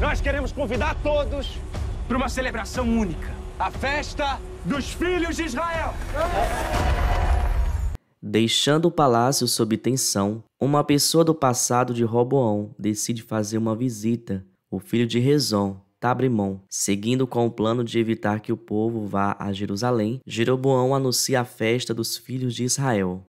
Nós queremos convidar todos para uma celebração única. A festa dos filhos de Israel. Deixando o palácio sob tensão, uma pessoa do passado de Roboão decide fazer uma visita. O filho de Rezon, Tabrimon. Seguindo com o plano de evitar que o povo vá a Jerusalém, Jeroboão anuncia a festa dos filhos de Israel.